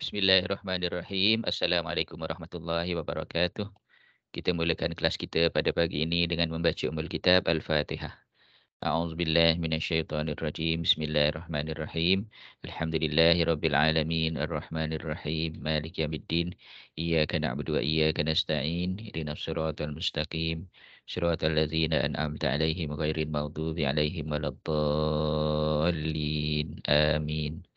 Bismillahirrahmanirrahim. Assalamualaikum warahmatullahi wabarakatuh. Kita mulakan kelas kita pada pagi ini dengan membaca umul kitab Al-Fatihah. A'udzubillah rajim. Bismillahirrahmanirrahim. Alhamdulillahirrabbilalamin. Ar-Rahmanirrahim. Malik yamiddin. Iyaka na'budu wa iyaka nasta'in. Irina suratul mustaqim. Suratul ladhina an'amta alaihim. Ghairin maudubi alaihim. Waladdallin. Amin.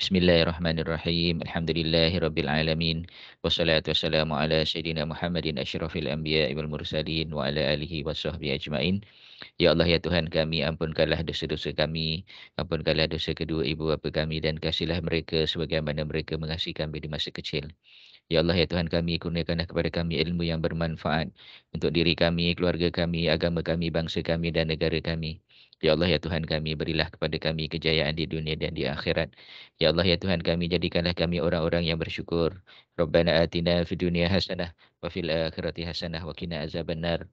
Bismillahirrahmanirrahim. Alhamdulillahi rabbil alamin. Wassalatu wassalamu ala sayyidina Muhammadin asyrafil anbiya wal mursalin wa ala alihi washabbi ajmain. Ya Allah ya Tuhan kami ampunkanlah dosa-dosa kami, ampunkanlah dosa kedua ibu bapa kami dan kasihilah mereka sebagaimana mereka mengasihi kami di masa kecil. Ya Allah ya Tuhan kami kurniakanlah kepada kami ilmu yang bermanfaat untuk diri kami, keluarga kami, agama kami, bangsa kami dan negara kami. Ya Allah, ya Tuhan kami, berilah kepada kami kejayaan di dunia dan di akhirat. Ya Allah, ya Tuhan kami, jadikanlah kami orang-orang yang bersyukur. Rabbana atina fi dunia hasanah, wa fil akhirati hasanah, wa kina azab an-nar.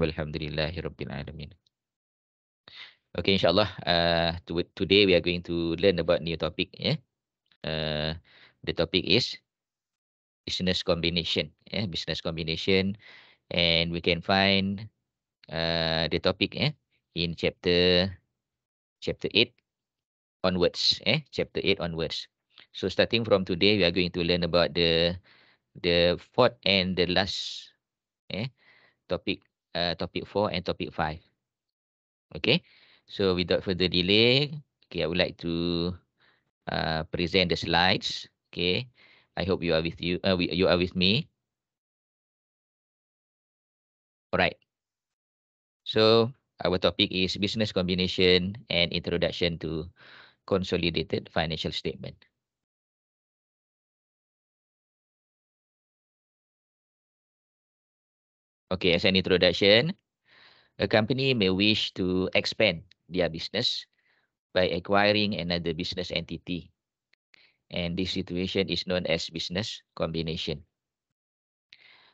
Walhamdulillahi rabbil alamin. Okay, insyaAllah, uh, today we are going to learn about new topic. Yeah? Uh, the topic is business combination. Yeah? Business combination and we can find uh, the topic. Yeah? in chapter chapter 8 onwards eh chapter 8 onwards so starting from today we are going to learn about the the fourth and the last eh topic uh, topic 4 and topic 5 okay so without further delay okay i would like to uh, present the slides okay i hope you are with you uh, you are with me all right so our topic is business combination and introduction to consolidated financial statement. Okay, as an introduction, a company may wish to expand their business by acquiring another business entity. And this situation is known as business combination.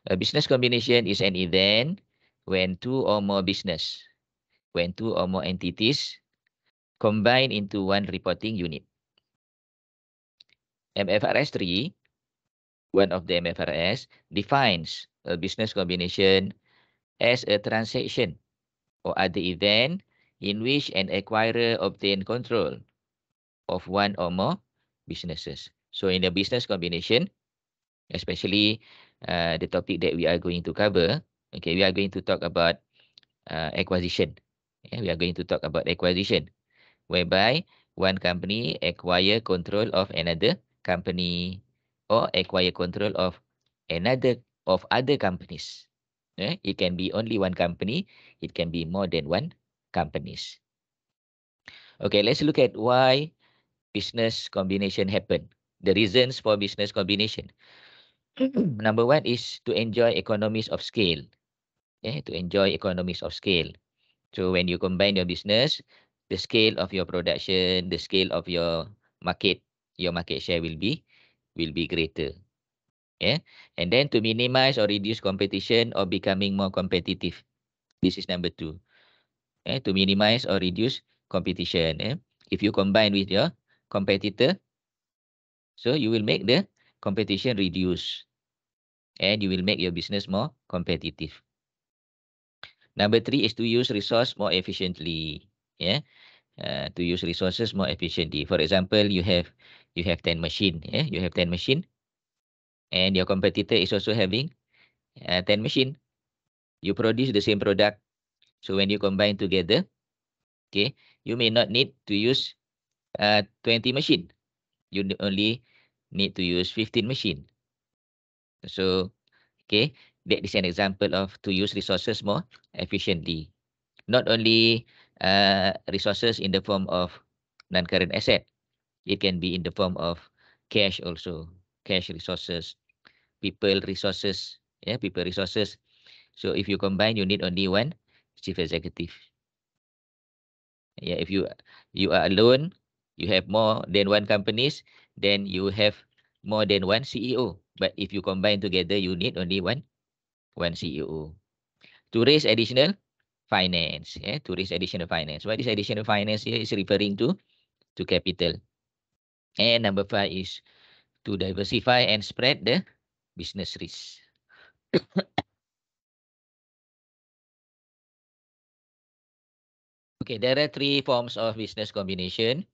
A business combination is an event when two or more business when two or more entities combine into one reporting unit. MFRS 3, one of the MFRS, defines a business combination as a transaction or other event in which an acquirer obtains control of one or more businesses. So in a business combination, especially uh, the topic that we are going to cover, okay, we are going to talk about uh, acquisition. Yeah, we are going to talk about acquisition, whereby one company acquire control of another company or acquire control of another of other companies. Yeah, it can be only one company. It can be more than one companies. Okay, let's look at why business combination happen. The reasons for business combination. Number one is to enjoy economies of scale. Yeah, to enjoy economies of scale. So when you combine your business, the scale of your production, the scale of your market, your market share will be will be greater. Yeah. And then to minimize or reduce competition or becoming more competitive. This is number two. Yeah, to minimize or reduce competition. Yeah. If you combine with your competitor, so you will make the competition reduce and you will make your business more competitive. Number three is to use resource more efficiently. Yeah. Uh, to use resources more efficiently. For example, you have you have 10 machine. Yeah, you have 10 machine. And your competitor is also having uh, 10 machine. You produce the same product. So when you combine together, okay, you may not need to use uh, 20 machine. You only need to use 15 machine. So, okay, that is an example of to use resources more efficiently. Not only uh, resources in the form of non-current asset, it can be in the form of cash also, cash resources, people resources, yeah, people resources. So if you combine, you need only one chief executive. Yeah, if you you are alone, you have more than one companies, then you have more than one CEO. But if you combine together, you need only one when CEO to raise additional finance. Yeah, to raise additional finance. What is additional finance here is referring to to capital. And number five is to diversify and spread the business risk. okay, there are three forms of business combination.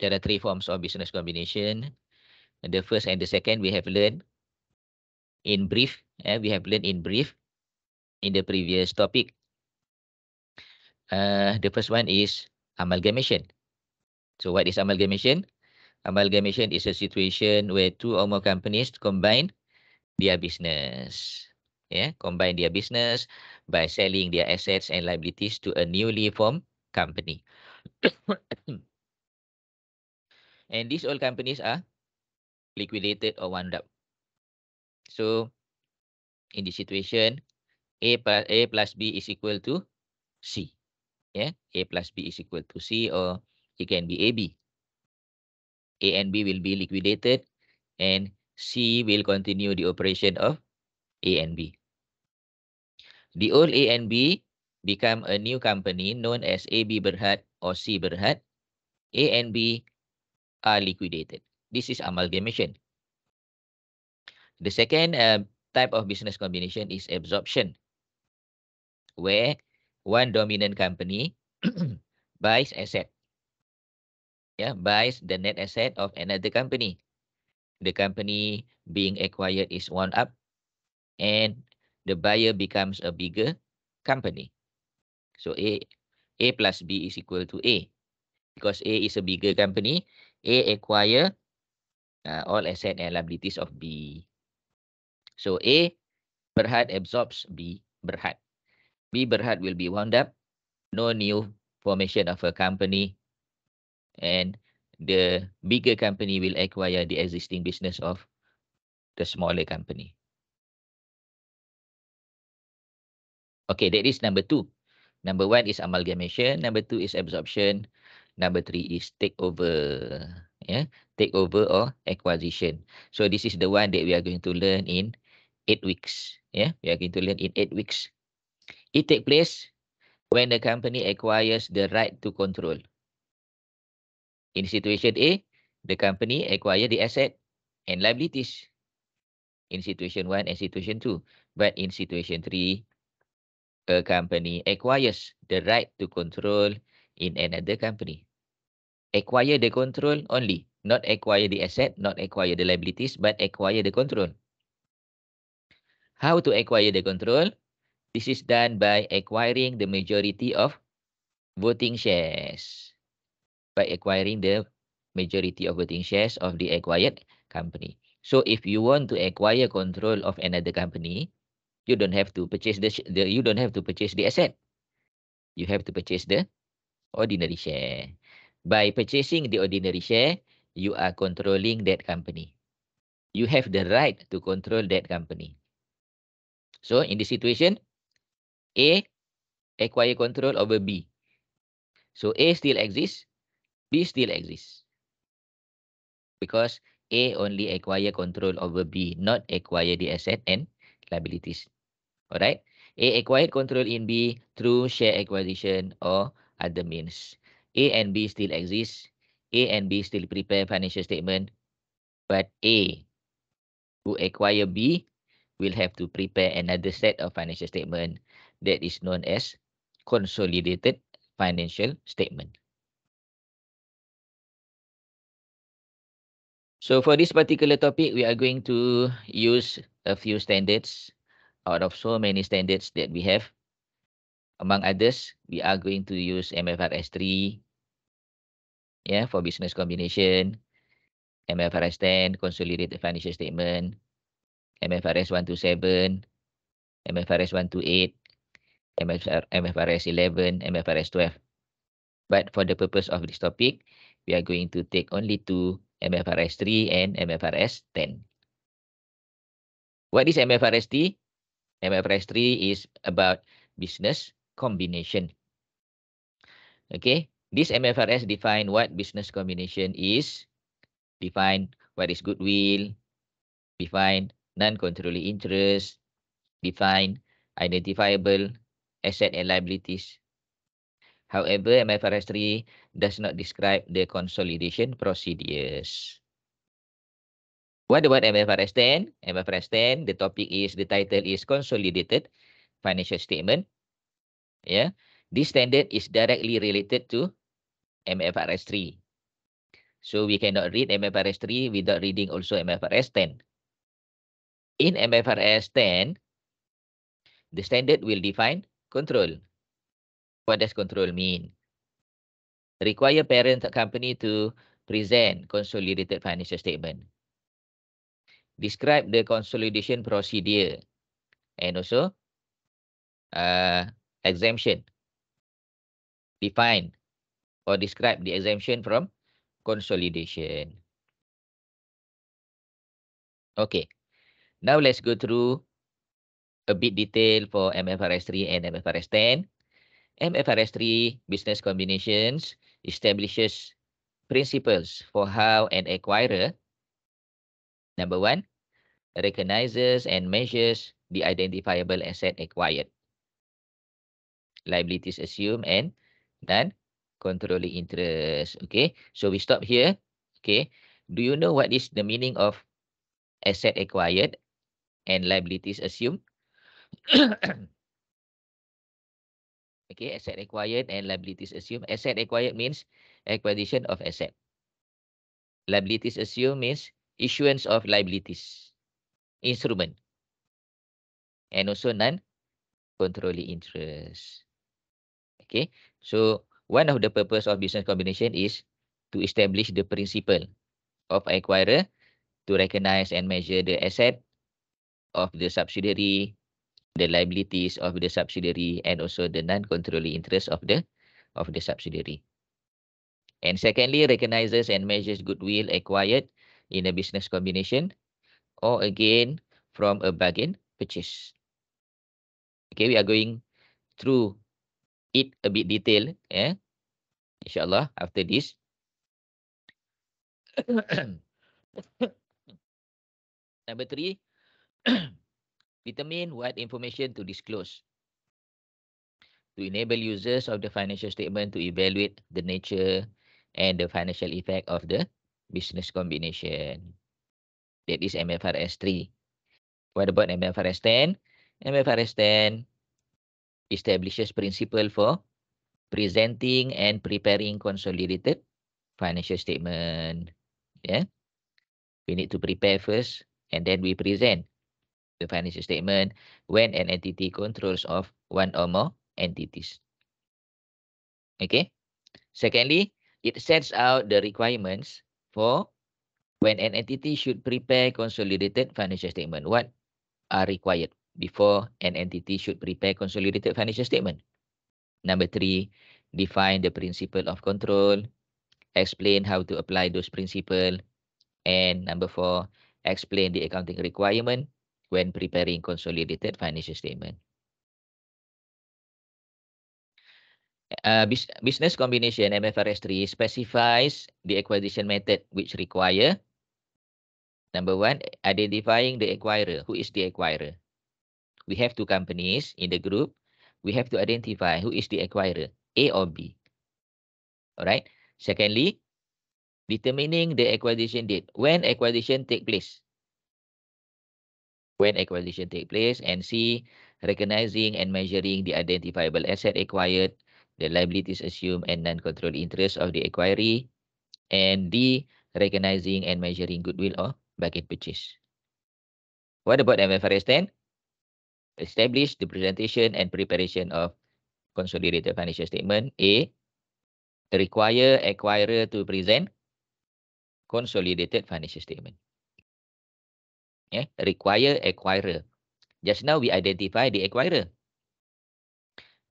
There are three forms of business combination. And the first and the second we have learned in brief. Eh, we have learned in brief in the previous topic. Uh, the first one is amalgamation. So what is amalgamation? Amalgamation is a situation where two or more companies combine their business. Yeah, combine their business by selling their assets and liabilities to a newly formed company. and these old companies are liquidated or wound up. So in this situation, A plus, A plus B is equal to C. Yeah, A plus B is equal to C or it can be AB. A and B will be liquidated and C will continue the operation of A and B. The old A and B become a new company known as AB Berhad or C Berhad. A and B are liquidated. This is amalgamation. The second uh, type of business combination is absorption, where one dominant company buys asset. Yeah, buys the net asset of another company. The company being acquired is one up and the buyer becomes a bigger company. So A, A plus B is equal to A because A is a bigger company. A acquire uh, all asset and liabilities of B. So A Berhad absorbs B Berhad. B Berhad will be wound up. No new formation of a company. And the bigger company will acquire the existing business of the smaller company. Okay, that is number two. Number one is amalgamation. Number two is absorption. Number three is takeover. Yeah, takeover or acquisition. So this is the one that we are going to learn in eight weeks. Yeah, we are going to learn in eight weeks. It take place when the company acquires the right to control. In situation A, the company acquire the asset and liabilities. In situation one and situation two, but in situation three, a company acquires the right to control in another company. Acquire the control only, not acquire the asset, not acquire the liabilities, but acquire the control. How to acquire the control? This is done by acquiring the majority of voting shares. By acquiring the majority of voting shares of the acquired company. So if you want to acquire control of another company, you don't have to purchase the, the you don't have to purchase the asset. You have to purchase the ordinary share. By purchasing the ordinary share, you are controlling that company. You have the right to control that company. So in this situation, A acquire control over B. So A still exists, B still exists. Because A only acquire control over B, not acquire the asset and liabilities. All right. A acquired control in B through share acquisition or other means. A and B still exist. A and B still prepare financial statement. But A who acquire B will have to prepare another set of financial statement that is known as consolidated financial statement. So for this particular topic, we are going to use a few standards out of so many standards that we have. Among others, we are going to use MFRS 3 yeah, for business combination, MFRS 10, consolidated financial statement, MFRS 127, MFRS 128, MFR, MFRS 11, MFRS 12. But for the purpose of this topic, we are going to take only two MFRS 3 and MFRS 10. What is MFRS 3? MFRS 3 is about business combination. Okay, this MFRS define what business combination is, define what is goodwill, define non-controlling interest, define identifiable asset and liabilities. However, MFRS 3 does not describe the consolidation procedures. What about MFRS 10? MFRS 10, the topic is, the title is Consolidated Financial Statement. Yeah, this standard is directly related to MFRS 3. So we cannot read MFRS 3 without reading also MFRS 10. In MFRS 10, the standard will define control. What does control mean? Require parent company to present consolidated financial statement. Describe the consolidation procedure and also uh, exemption. Define or describe the exemption from consolidation. Okay, now let's go through a bit detail for MFRS 3 and MFRS 10. MFRS 3 business combinations establishes principles for how an acquirer, number one, recognizes and measures the identifiable asset acquired, liabilities assumed, and then controlling interest. Okay, so we stop here. Okay, do you know what is the meaning of asset acquired and liabilities assumed. okay, asset acquired and liabilities assumed. Asset acquired means acquisition of asset. Liabilities assumed means issuance of liabilities, instrument, and also non-controlling interest. Okay, so one of the purpose of business combination is to establish the principle of acquirer to recognize and measure the asset of the subsidiary, the liabilities of the subsidiary, and also the non-controlling interest of the of the subsidiary. And secondly, recognizes and measures goodwill acquired in a business combination or again from a bargain purchase. Okay, we are going through it a bit detail. Eh? Inshallah, after this. Number three, Determine what information to disclose to enable users of the financial statement to evaluate the nature and the financial effect of the business combination. That is MFRS 3. What about MFRS 10? MFRS 10 establishes principle for presenting and preparing consolidated financial statement. Yeah. We need to prepare first and then we present the financial statement when an entity controls of one or more entities. Okay. Secondly, it sets out the requirements for when an entity should prepare consolidated financial statement. What are required before an entity should prepare consolidated financial statement? Number three, define the principle of control, explain how to apply those principle, and number four, explain the accounting requirement when preparing consolidated financial statement. Uh, business combination MFRS 3 specifies the acquisition method which require number one identifying the acquirer who is the acquirer we have two companies in the group we have to identify who is the acquirer a or b all right secondly determining the acquisition date when acquisition take place when acquisition take place and C, recognizing and measuring the identifiable asset acquired, the liabilities assumed and non-control interest of the acquiree, and D, recognizing and measuring goodwill or bargain purchase. What about MFRS 10? Establish the presentation and preparation of consolidated financial statement. A, require acquirer to present consolidated financial statement. Yeah, require acquirer. Just now we identify the acquirer.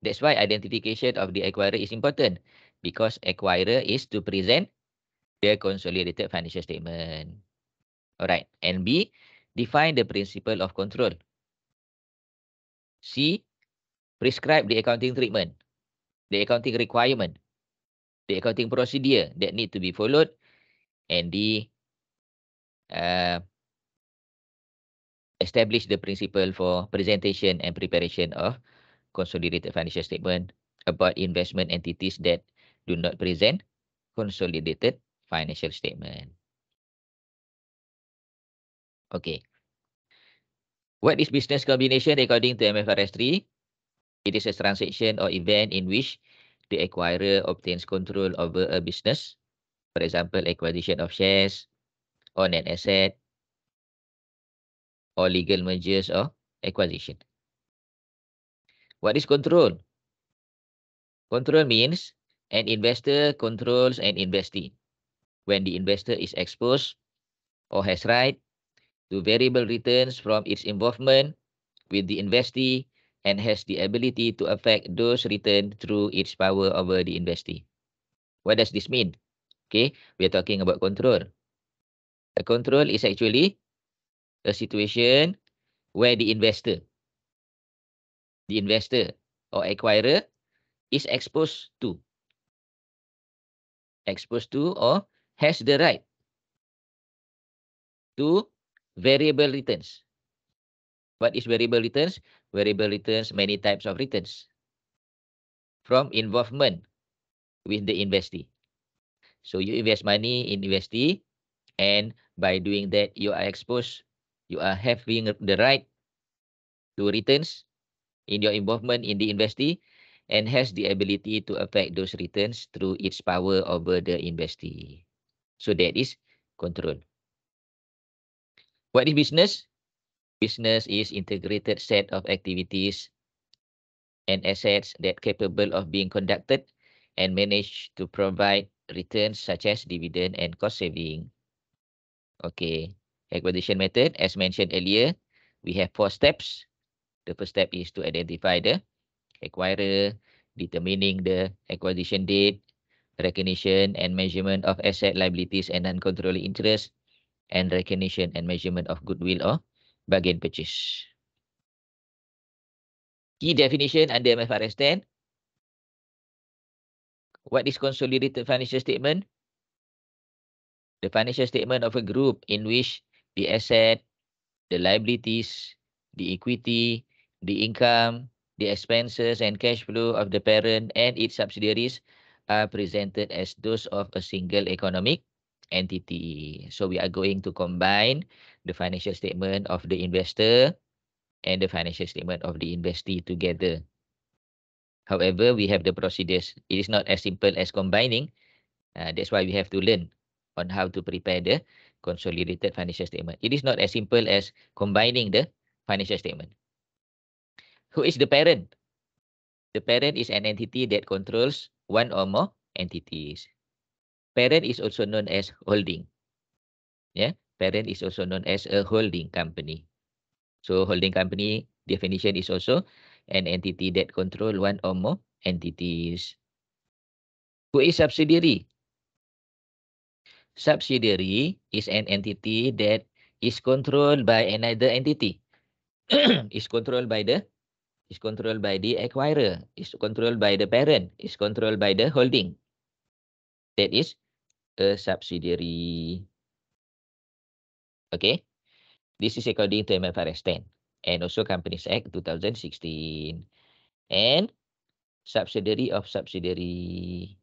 That's why identification of the acquirer is important because acquirer is to present the consolidated financial statement. All right. And B, define the principle of control. C, prescribe the accounting treatment, the accounting requirement, the accounting procedure that need to be followed. And D, uh, Establish the principle for presentation and preparation of consolidated financial statement about investment entities that do not present consolidated financial statement. Okay. What is business combination according to MFRS 3? It is a transaction or event in which the acquirer obtains control over a business, for example, acquisition of shares on an asset or legal mergers or acquisition. What is control? Control means an investor controls an investee when the investor is exposed or has right to variable returns from its involvement with the investee and has the ability to affect those returns through its power over the investee. What does this mean? Okay, we are talking about control. A control is actually a situation where the investor, the investor or acquirer is exposed to, exposed to or has the right to variable returns. What is variable returns? Variable returns, many types of returns from involvement with the investee. So you invest money in investee and by doing that, you are exposed you are having the right to returns in your involvement in the investee and has the ability to affect those returns through its power over the investee. So that is control. What is business? Business is integrated set of activities and assets that capable of being conducted and managed to provide returns such as dividend and cost saving. Okay, acquisition method, as mentioned earlier, we have four steps. The first step is to identify the acquirer, determining the acquisition date, recognition and measurement of asset liabilities and uncontrolled interest, and recognition and measurement of goodwill or bargain purchase. Key definition under MFRS 10. What is consolidated financial statement? The financial statement of a group in which the asset, the liabilities, the equity, the income, the expenses and cash flow of the parent and its subsidiaries are presented as those of a single economic entity. So we are going to combine the financial statement of the investor and the financial statement of the investee together. However, we have the procedures. It is not as simple as combining. Uh, that's why we have to learn on how to prepare the consolidated financial statement. It is not as simple as combining the financial statement. Who is the parent? The parent is an entity that controls one or more entities. Parent is also known as holding. Yeah, parent is also known as a holding company. So holding company definition is also an entity that control one or more entities. Who is subsidiary? subsidiary is an entity that is controlled by another entity is controlled by the is controlled by the acquirer is controlled by the parent is controlled by the holding that is a subsidiary okay this is according to mfrs 10 and also companies act 2016 and subsidiary of subsidiary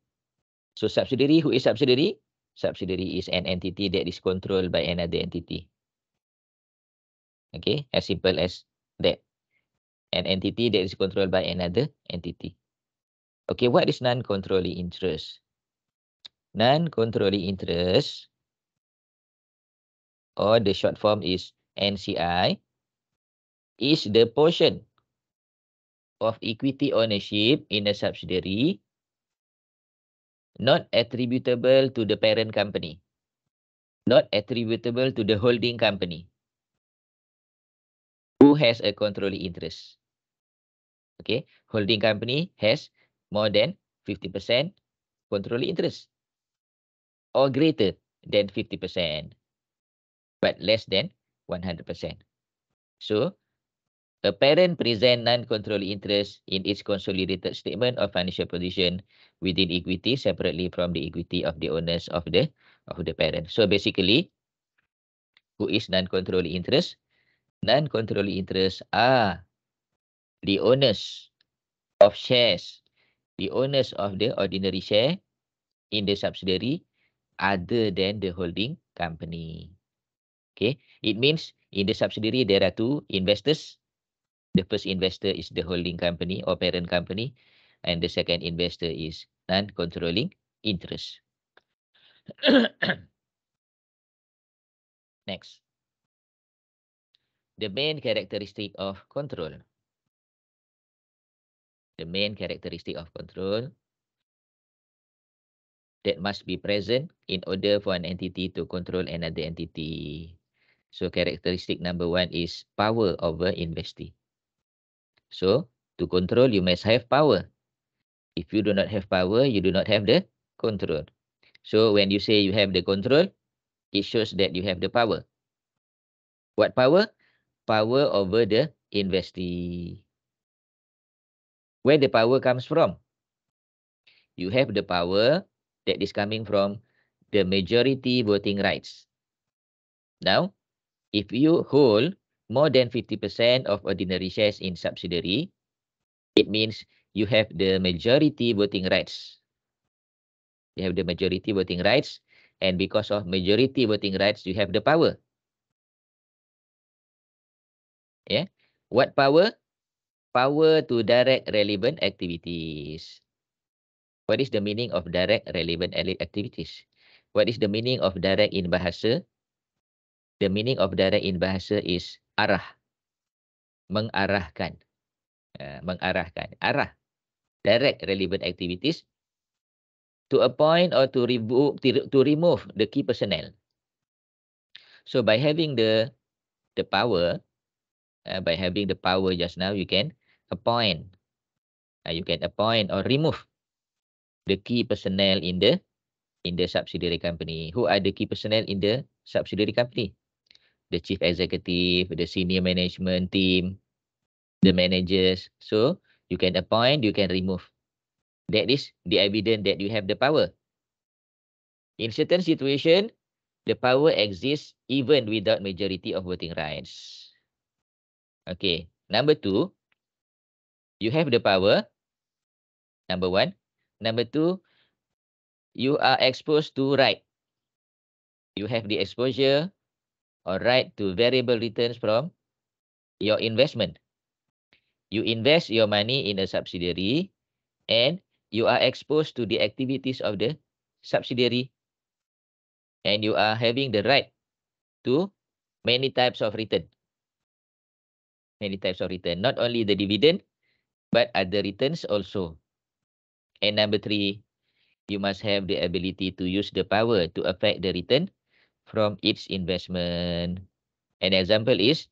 so subsidiary who is subsidiary subsidiary is an entity that is controlled by another entity. Okay, as simple as that. An entity that is controlled by another entity. Okay, what is non-controlling interest? Non-controlling interest or the short form is NCI is the portion of equity ownership in a subsidiary not attributable to the parent company not attributable to the holding company who has a controlling interest okay holding company has more than 50% controlling interest or greater than 50% but less than 100% so A parent present non-control interest in its consolidated statement of financial position within equity separately from the equity of the owners of the of the parent. So basically, who is non-control interest? Non-control interest are the owners of shares, the owners of the ordinary share in the subsidiary other than the holding company. Okay, it means in the subsidiary there are two investors. The first investor is the holding company or parent company, and the second investor is non-controlling interest. Next. The main characteristic of control. The main characteristic of control that must be present in order for an entity to control another entity. So characteristic number one is power over investee. So, to control, you must have power. If you do not have power, you do not have the control. So, when you say you have the control, it shows that you have the power. What power? Power over the investee. Where the power comes from? You have the power that is coming from the majority voting rights. Now, if you hold more than 50% of ordinary shares in subsidiary, it means you have the majority voting rights. You have the majority voting rights, and because of majority voting rights, you have the power. Yeah, what power? Power to direct relevant activities. What is the meaning of direct relevant activities? What is the meaning of direct in bahasa? The meaning of direct in bahasa is arah mengarahkan uh, mengarahkan arah direct relevant activities to appoint or to remove to remove the key personnel so by having the the power uh, by having the power just now you can appoint uh, you can appoint or remove the key personnel in the in the subsidiary company who are the key personnel in the subsidiary company the chief executive, the senior management team, the managers. So you can appoint, you can remove. That is the evidence that you have the power. In certain situation, the power exists even without majority of voting rights. Okay, number two, you have the power, number one. Number two, you are exposed to right. You have the exposure or right to variable returns from your investment. You invest your money in a subsidiary and you are exposed to the activities of the subsidiary and you are having the right to many types of return. Many types of return, not only the dividend, but other returns also. And number three, you must have the ability to use the power to affect the return from each investment. An example is,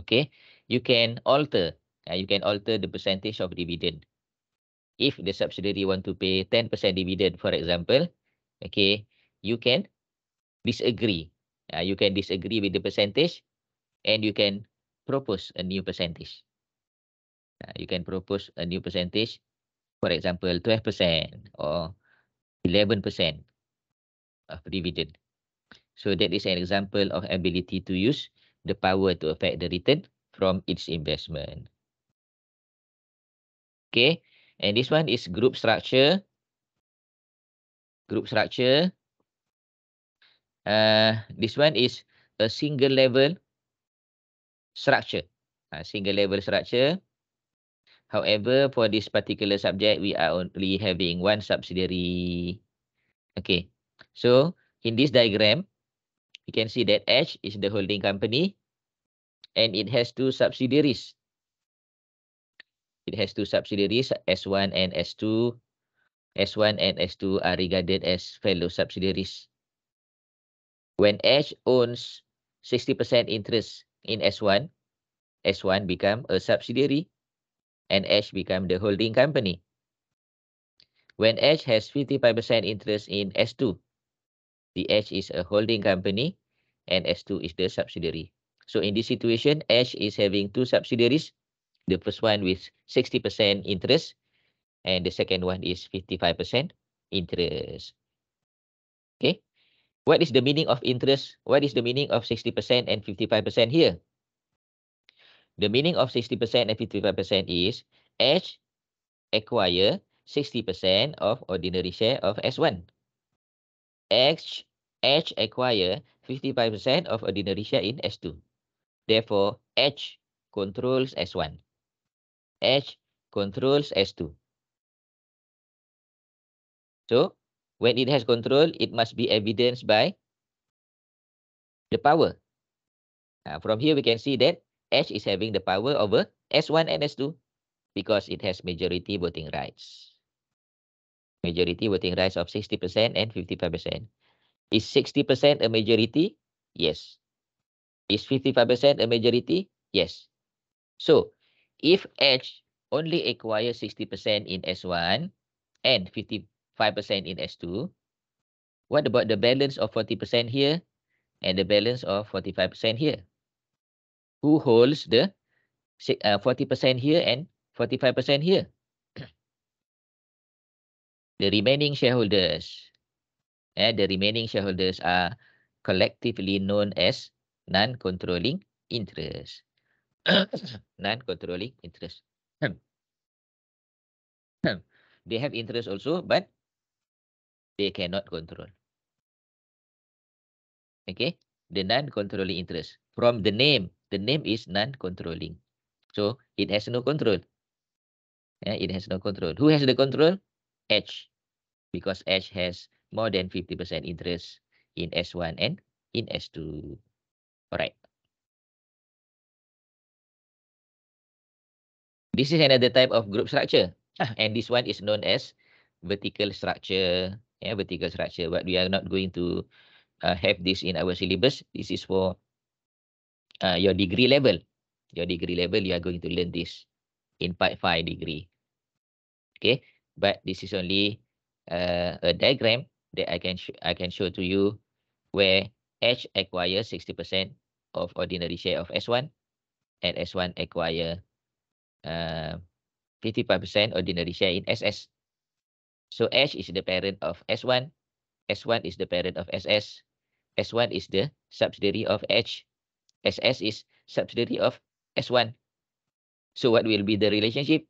okay, you can alter, uh, you can alter the percentage of dividend. If the subsidiary want to pay 10% dividend, for example, okay, you can disagree. Uh, you can disagree with the percentage and you can propose a new percentage. Uh, you can propose a new percentage, for example, 12% or 11% of dividend. So that is an example of ability to use the power to affect the return from its investment. Okay, and this one is group structure. Group structure. Uh, this one is a single level structure. A uh, single level structure. However, for this particular subject, we are only having one subsidiary. Okay, so in this diagram, you can see that H is the holding company and it has two subsidiaries. It has two subsidiaries, S1 and S2. S1 and S2 are regarded as fellow subsidiaries. When H owns 60% interest in S1, S1 become a subsidiary and H become the holding company. When H has 55% interest in S2, the H is a holding company and S2 is the subsidiary. So in this situation, Ash is having two subsidiaries. The first one with 60% interest and the second one is 55% interest. Okay. What is the meaning of interest? What is the meaning of 60% and 55% here? The meaning of 60% and 55% is H acquire 60% of ordinary share of S1. H, H acquire 55% of ordinary share in S2. Therefore, H controls S1. H controls S2. So, when it has control, it must be evidenced by the power. Uh, from here, we can see that H is having the power over S1 and S2 because it has majority voting rights. Majority voting rights of 60% and 55%. Is 60% a majority? Yes. Is 55% a majority? Yes. So if H only acquires 60% in S1 and 55% in S2, what about the balance of 40% here and the balance of 45% here? Who holds the 40% uh, here and 45% here? the remaining shareholders eh, the remaining shareholders are collectively known as non-controlling interest. non-controlling interest. they have interest also, but they cannot control. Okay, the non-controlling interest from the name. The name is non-controlling. So it has no control. Yeah, it has no control. Who has the control? H, because H has more than 50% interest in S1 and in S2. All right. This is another type of group structure. Ah. And this one is known as vertical structure. Yeah, vertical structure. But we are not going to uh, have this in our syllabus. This is for uh, your degree level. Your degree level, you are going to learn this in part 5 degree. Okay, but this is only uh, a diagram that I can I can show to you where H acquires 60% of ordinary share of S1 and S1 acquire 55% uh, ordinary share in SS. So H is the parent of S1, S1 is the parent of SS, S1 is the subsidiary of H, SS is subsidiary of S1. So what will be the relationship?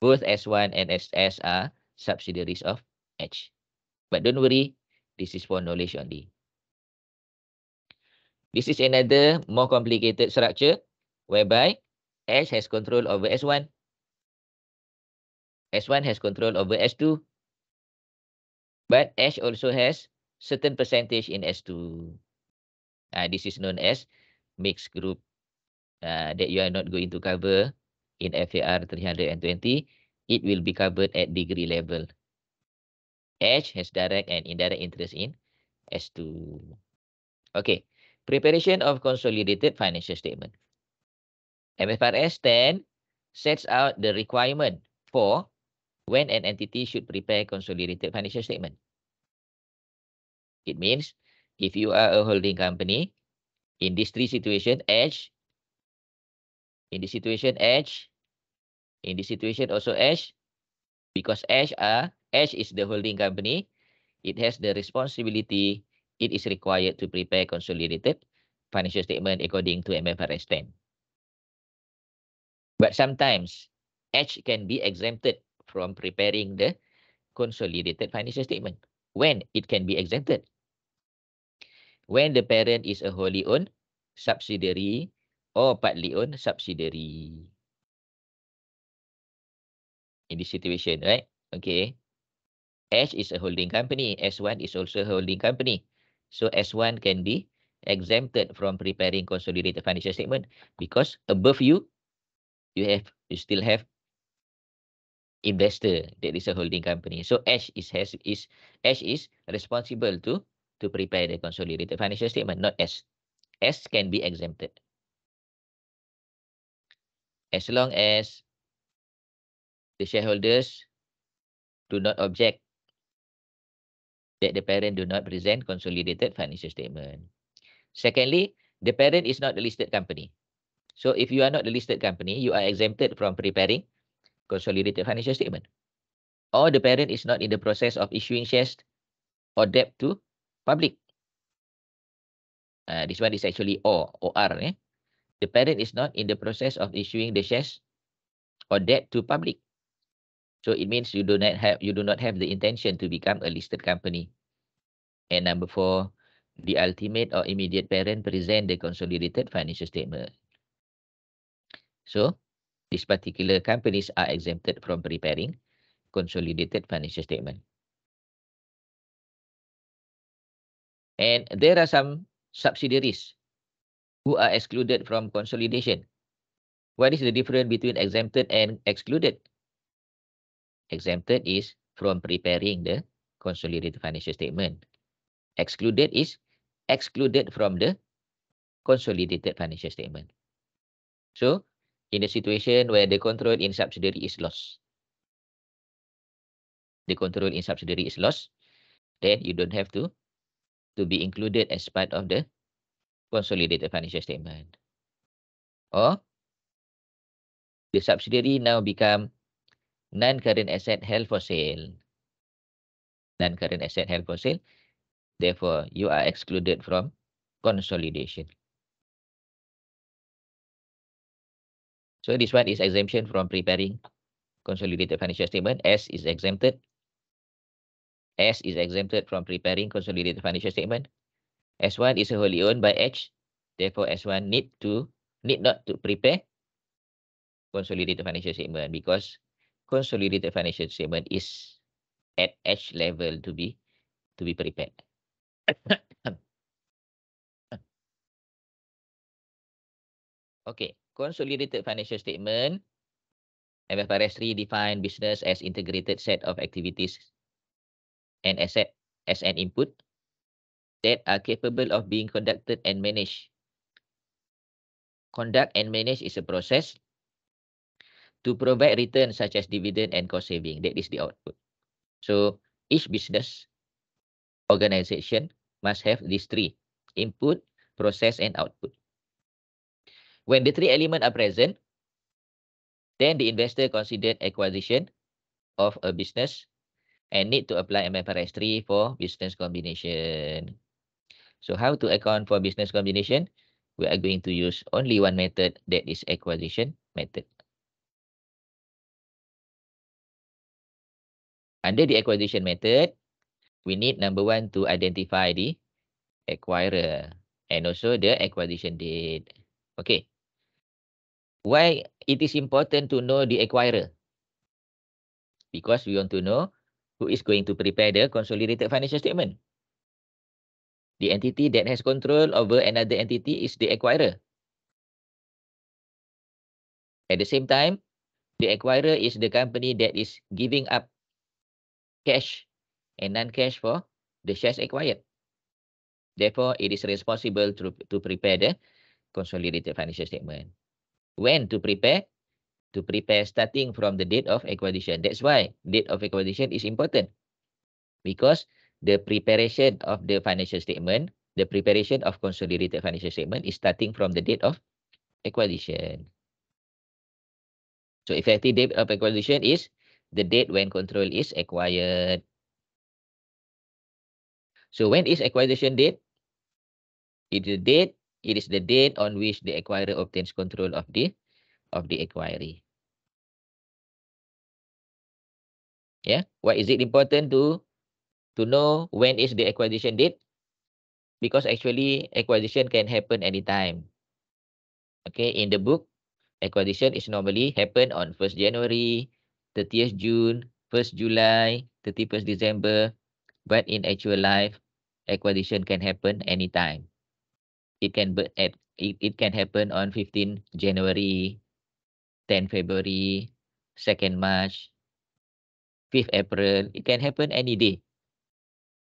Both S1 and SS are subsidiaries of H. But don't worry, this is for knowledge only. This is another more complicated structure whereby S has control over S1. S1 has control over S2. But S also has certain percentage in S2. Uh, ah, this is known as mixed group uh, that you are not going to cover in FAR 320. It will be covered at degree level. H has direct and indirect interest in S2. Okay, preparation of consolidated financial statement. MFRS 10 sets out the requirement for when an entity should prepare consolidated financial statement. It means if you are a holding company, in this three situation, H, in this situation, H, in this situation also H, because H are H is the holding company. It has the responsibility. It is required to prepare consolidated financial statement according to MFRS 10. But sometimes H can be exempted from preparing the consolidated financial statement. When it can be exempted? When the parent is a wholly owned subsidiary or partly owned subsidiary. In this situation, right? Okay. H is a holding company. S1 is also a holding company. So S1 can be exempted from preparing consolidated financial statement because above you, you have you still have investor that is a holding company. So H is has is H is responsible to to prepare the consolidated financial statement, not S. S can be exempted. As long as the shareholders do not object that the parent do not present consolidated financial statement. Secondly, the parent is not a listed company. So if you are not a listed company, you are exempted from preparing consolidated financial statement. Or the parent is not in the process of issuing shares or debt to public. Uh, this one is actually or, Eh? The parent is not in the process of issuing the shares or debt to public. So it means you do not have you do not have the intention to become a listed company. And number four, the ultimate or immediate parent present the consolidated financial statement. So these particular companies are exempted from preparing consolidated financial statement. And there are some subsidiaries who are excluded from consolidation. What is the difference between exempted and excluded? Exempted is from preparing the consolidated financial statement. Excluded is excluded from the consolidated financial statement. So, in a situation where the control in subsidiary is lost, the control in subsidiary is lost, then you don't have to to be included as part of the consolidated financial statement. Or the subsidiary now become non-current asset held for sale. Non-current asset held for sale. Therefore, you are excluded from consolidation. So this one is exemption from preparing consolidated financial statement. S is exempted. S is exempted from preparing consolidated financial statement. S1 is wholly owned by H. Therefore, S1 need to need not to prepare consolidated financial statement because consolidated financial statement is at each level to be to be prepared. okay, consolidated financial statement. MFRS 3 define business as integrated set of activities and asset as an input that are capable of being conducted and managed. Conduct and manage is a process to provide returns such as dividend and cost saving. That is the output. So each business organization must have these three, input, process, and output. When the three elements are present, then the investor considered acquisition of a business and need to apply MFRS 3 for business combination. So how to account for business combination? We are going to use only one method that is acquisition method. under the acquisition method, we need number one to identify the acquirer and also the acquisition date. Okay. Why it is important to know the acquirer? Because we want to know who is going to prepare the consolidated financial statement. The entity that has control over another entity is the acquirer. At the same time, the acquirer is the company that is giving up cash and non-cash for the shares acquired. Therefore, it is responsible to, to prepare the consolidated financial statement. When to prepare? To prepare starting from the date of acquisition. That's why date of acquisition is important. Because the preparation of the financial statement, the preparation of consolidated financial statement is starting from the date of acquisition. So effective date of acquisition is the date when control is acquired. So when is acquisition date? It is the date. It is the date on which the acquirer obtains control of the of the acquiree. Yeah. Why is it important to to know when is the acquisition date? Because actually acquisition can happen anytime. Okay. In the book, acquisition is normally happen on 1st January, 30th June, 1st July, 31st December, but in actual life, acquisition can happen anytime. It can at it, it can happen on 15 January, 10 February, 2nd March, 5th April. It can happen any day.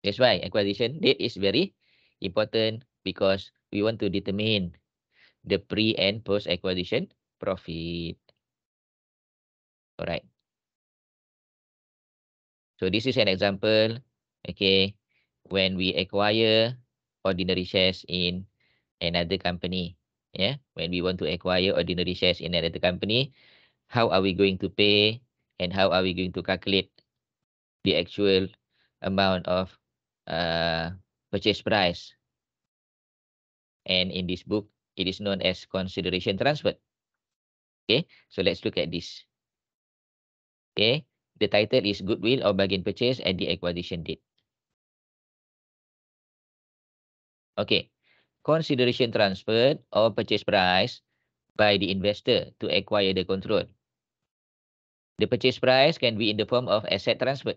That's why acquisition date is very important because we want to determine the pre and post acquisition profit. All right. So this is an example, okay, when we acquire ordinary shares in another company. Yeah, when we want to acquire ordinary shares in another company, how are we going to pay and how are we going to calculate the actual amount of uh, purchase price? And in this book, it is known as consideration transfer. Okay, so let's look at this. Okay, The title is Goodwill or Bargain Purchase at the Acquisition Date. Okay. Consideration transferred or purchase price by the investor to acquire the control. The purchase price can be in the form of asset transfer.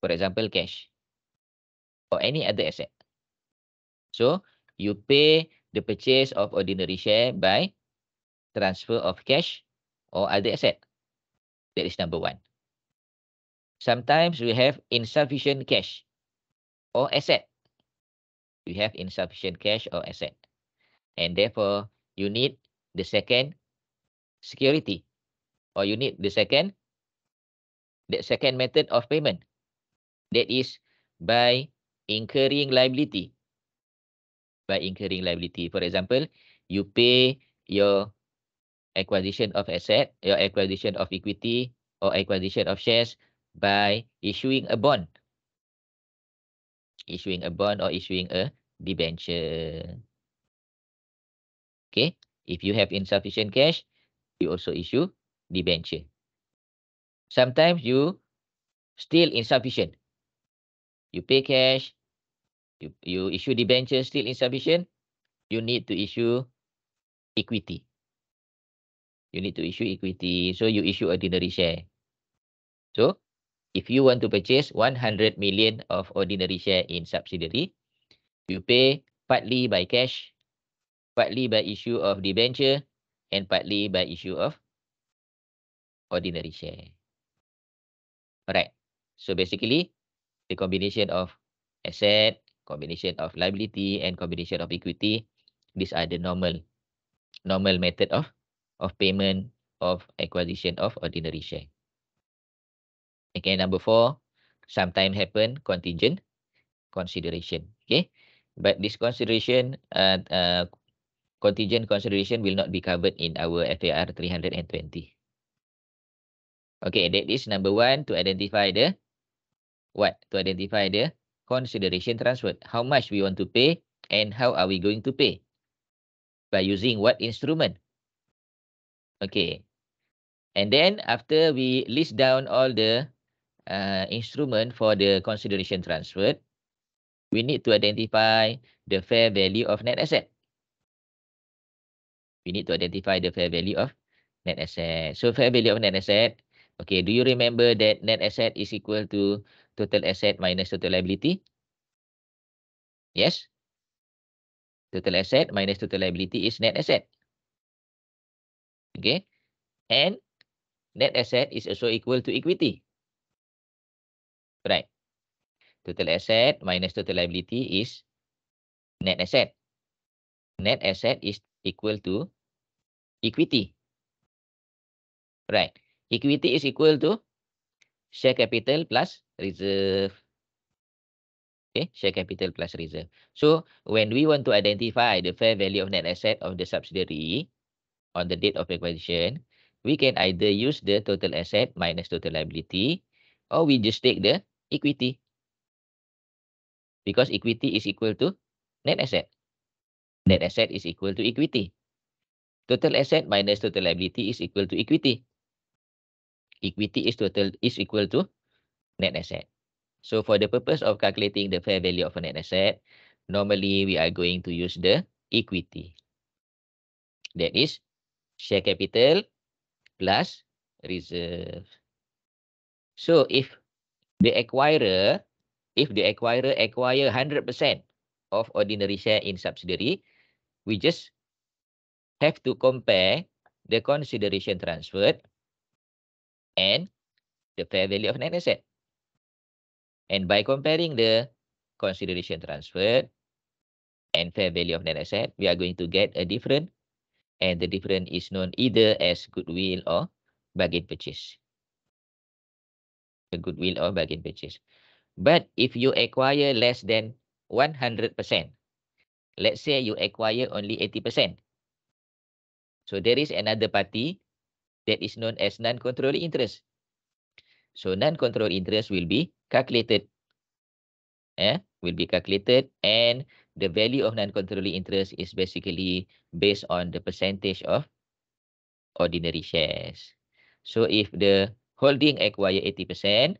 For example, cash or any other asset. So, you pay the purchase of ordinary share by transfer of cash or other asset. That is number one. Sometimes we have insufficient cash or asset. We have insufficient cash or asset. And therefore, you need the second security or you need the second the second method of payment that is by incurring liability by incurring liability for example you pay your acquisition of asset your acquisition of equity or acquisition of shares by issuing a bond. Issuing a bond or issuing a debenture. Okay, if you have insufficient cash, you also issue debenture. Sometimes you still insufficient. You pay cash, you, you issue debenture still insufficient, you need to issue equity. You need to issue equity, so you issue ordinary share. So if you want to purchase 100 million of ordinary share in subsidiary, you pay partly by cash, partly by issue of debenture, and partly by issue of ordinary share. Alright, so basically, the combination of asset, combination of liability, and combination of equity, these are the normal normal method of of payment of acquisition of ordinary share. Okay, number four, sometimes happen contingent consideration. Okay, but this consideration, uh, uh, contingent consideration will not be covered in our FAR 320. Okay, that is number one to identify the what? To identify the consideration transfer. How much we want to pay and how are we going to pay? By using what instrument? Okay. And then after we list down all the uh, instrument for the consideration transfer, we need to identify the fair value of net asset. We need to identify the fair value of net asset. So fair value of net asset, okay, do you remember that net asset is equal to total asset minus total liability? Yes. Total asset minus total liability is net asset. Okay. And net asset is also equal to equity. Right. Total asset minus total liability is net asset. Net asset is equal to equity. Right. Equity is equal to share capital plus reserve. Okay, share capital plus reserve. So when we want to identify the fair value of net asset of the subsidiary on the date of acquisition, we can either use the total asset minus total liability or we just take the equity because equity is equal to net asset. Net asset is equal to equity. Total asset minus total liability is equal to equity. Equity is total is equal to net asset. So for the purpose of calculating the fair value of a net asset, normally we are going to use the equity. That is share capital plus reserve. So if the acquirer if the acquirer acquire 100% of ordinary share in subsidiary we just have to compare the consideration transferred and the fair value of net asset and by comparing the consideration transferred and fair value of net asset we are going to get a different and the different is known either as goodwill or bargain purchase A goodwill or bargain purchase. But if you acquire less than 100%, let's say you acquire only 80%. So there is another party that is known as non-controlling interest. So non-controlling interest will be calculated. Eh? Will be calculated and the value of non-controlling interest is basically based on the percentage of ordinary shares. So if the holding acquire 80%,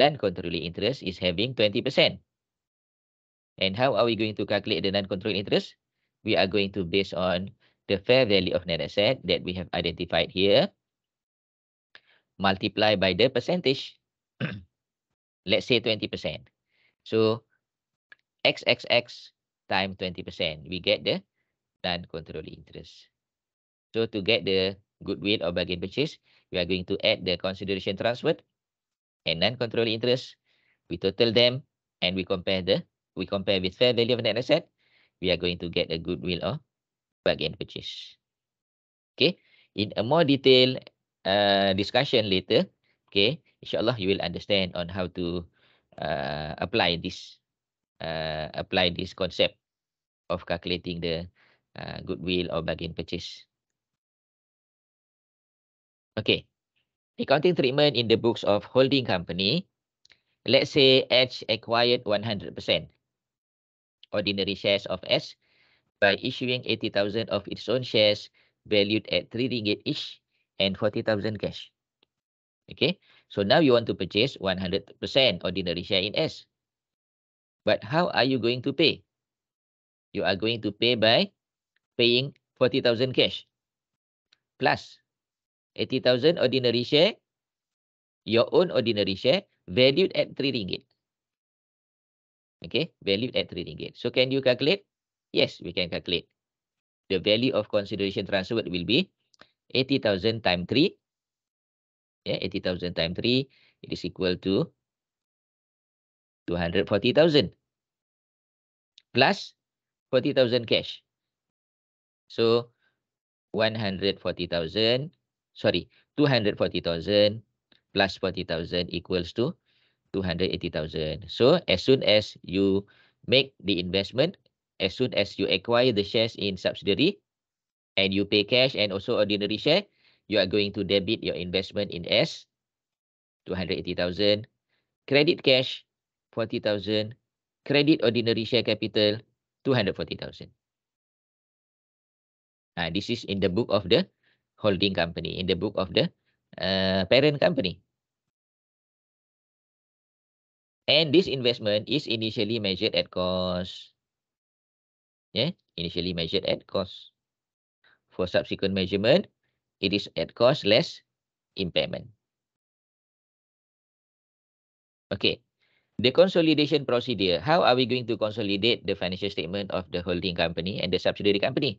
then controlling interest is having 20%. And how are we going to calculate the non-controlling interest? We are going to base on the fair value of net asset that we have identified here, multiply by the percentage, let's say 20%. So XXX times 20%, we get the non-controlling interest. So to get the goodwill or bargain purchase, we are going to add the consideration transferred and non-controlling interest. We total them and we compare the we compare with fair value of net asset. We are going to get a goodwill or bargain purchase. Okay, in a more detailed uh, discussion later, okay, Inshallah, you will understand on how to uh, apply this uh, apply this concept of calculating the uh, goodwill or bargain purchase. Okay. Accounting treatment in the books of holding company. Let's say H acquired 100% ordinary shares of S by issuing 80,000 of its own shares valued at 3 ringgit each and 40,000 cash. Okay, so now you want to purchase 100% ordinary share in S. But how are you going to pay? You are going to pay by paying 40,000 cash plus 80,000 ordinary share. Your own ordinary share valued at rm ringgit. Okay, valued at rm ringgit. So can you calculate? Yes, we can calculate. The value of consideration transferred will be 80,000 times 3. Yeah, 80,000 times 3 it is equal to 240,000 plus 40,000 cash. So 140,000 sorry, 240,000 plus 40,000 equals to 280,000. So as soon as you make the investment, as soon as you acquire the shares in subsidiary and you pay cash and also ordinary share, you are going to debit your investment in S, 280,000, credit cash, 40,000, credit ordinary share capital, 240,000. Uh, ah, this is in the book of the holding company, in the book of the uh, parent company. And this investment is initially measured at cost. Yeah, initially measured at cost. For subsequent measurement, it is at cost less impairment. Okay, the consolidation procedure. How are we going to consolidate the financial statement of the holding company and the subsidiary company?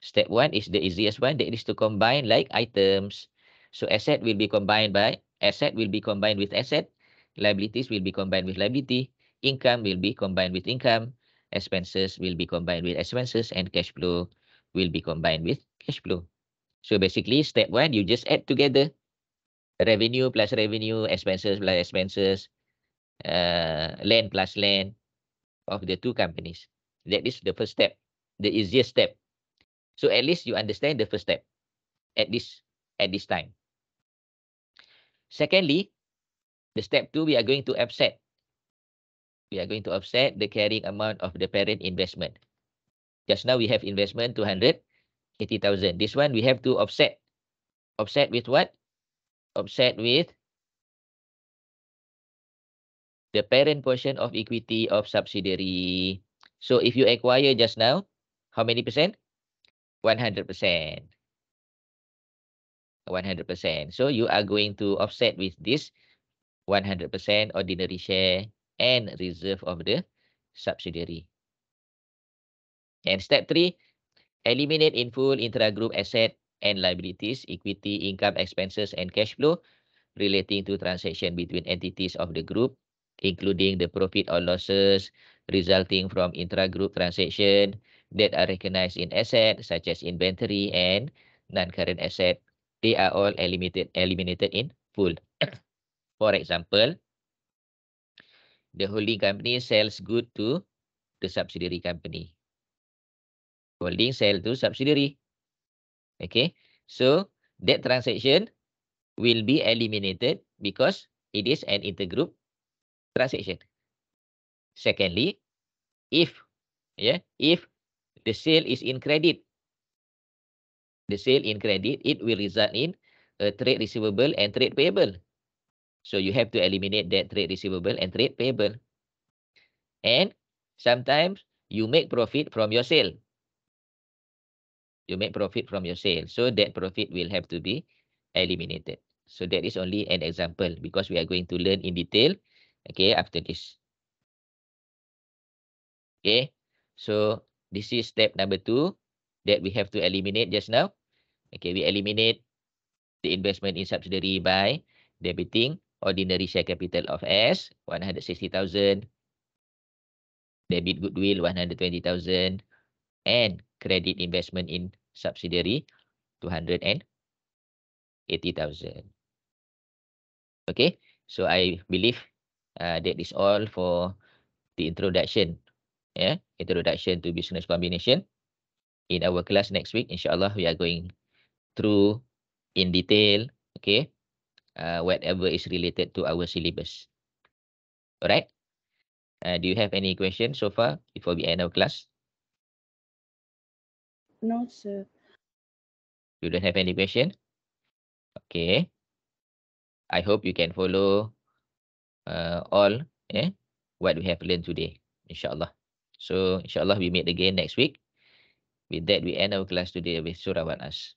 Step one is the easiest one. That is to combine like items. So asset will be combined by asset will be combined with asset. Liabilities will be combined with liability. Income will be combined with income. Expenses will be combined with expenses and cash flow will be combined with cash flow. So basically step one, you just add together revenue plus revenue, expenses plus expenses, uh, land plus land of the two companies. That is the first step, the easiest step. So at least you understand the first step at this at this time. Secondly, the step two, we are going to offset. We are going to offset the carrying amount of the parent investment. Just now we have investment 280,000. This one we have to offset. Offset with what? Offset with the parent portion of equity of subsidiary. So if you acquire just now, how many percent? 100%. 100%. So you are going to offset with this 100% ordinary share and reserve of the subsidiary. And step three, eliminate in full intra-group asset and liabilities, equity, income, expenses, and cash flow relating to transaction between entities of the group, including the profit or losses resulting from intra-group transaction, that are recognized in assets such as inventory and non-current asset, they are all eliminated, eliminated in full. For example, the holding company sells good to the subsidiary company. Holding sell to subsidiary. Okay, so that transaction will be eliminated because it is an intergroup transaction. Secondly, if yeah, if the sale is in credit. The sale in credit, it will result in a trade receivable and trade payable. So you have to eliminate that trade receivable and trade payable. And sometimes you make profit from your sale. You make profit from your sale. So that profit will have to be eliminated. So that is only an example because we are going to learn in detail. Okay, after this. Okay, so this is step number two that we have to eliminate just now. Okay, we eliminate the investment in subsidiary by debiting ordinary share capital of S, 160,000. Debit goodwill, 120,000. And credit investment in subsidiary, 280,000. Okay, so I believe uh, that is all for the introduction yeah, introduction to business combination. In our class next week, insyaAllah, we are going through in detail, okay, uh, whatever is related to our syllabus. All right. Uh, do you have any questions so far before we end our class? No, sir. You don't have any question? Okay. I hope you can follow uh, all eh, what we have learned today, inshallah. So insyaAllah we meet again next week. With that we end our class today with surah Al-As.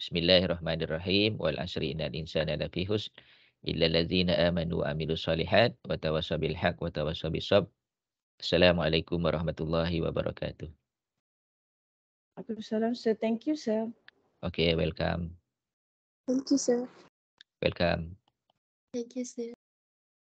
Bismillahirrahmanirrahim. Wal asri innal insana lafi husn. Illa ladhina amanu amilu salihat. Wa tawasabil haq wa tawasabil sab. Assalamualaikum warahmatullahi wabarakatuh. Waalaikumsalam sir. Thank you sir. Okay, welcome. Thank you sir. Welcome. Thank you sir.